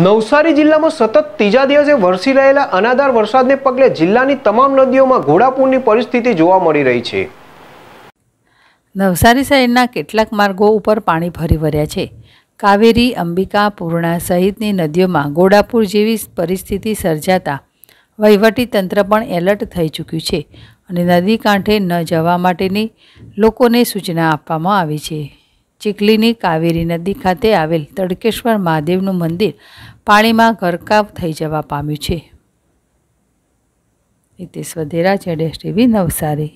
નવસારી જિલ્લામાં સતત ત્રીજા દિવસે વરસી રહેલા અનાધાર વરસાદને પગલે જિલ્લાની તમામ નદીઓમાં ઘોડાપૂરની પરિસ્થિતિ જોવા મળી રહી છે નવસારી શહેરના કેટલાક માર્ગો ઉપર પાણી ભરી વર્યા છે કાવેરી અંબિકા પૂર્ણા સહિતની નદીઓમાં ઘોડાપૂર જેવી પરિસ્થિતિ સર્જાતા તંત્ર પણ એલર્ટ થઈ ચૂક્યું છે અને નદી કાંઠે ન જવા માટેની લોકોને સૂચના આપવામાં આવી છે ચીખલીની કાવેરી નદી ખાતે આવેલ તડકેશ્વર મહાદેવનું મંદિર પાણીમાં ગરકાવ થઈ જવા પામ્યું છે હિતેશ વધેરા જેડેશ ટીવી નવસારી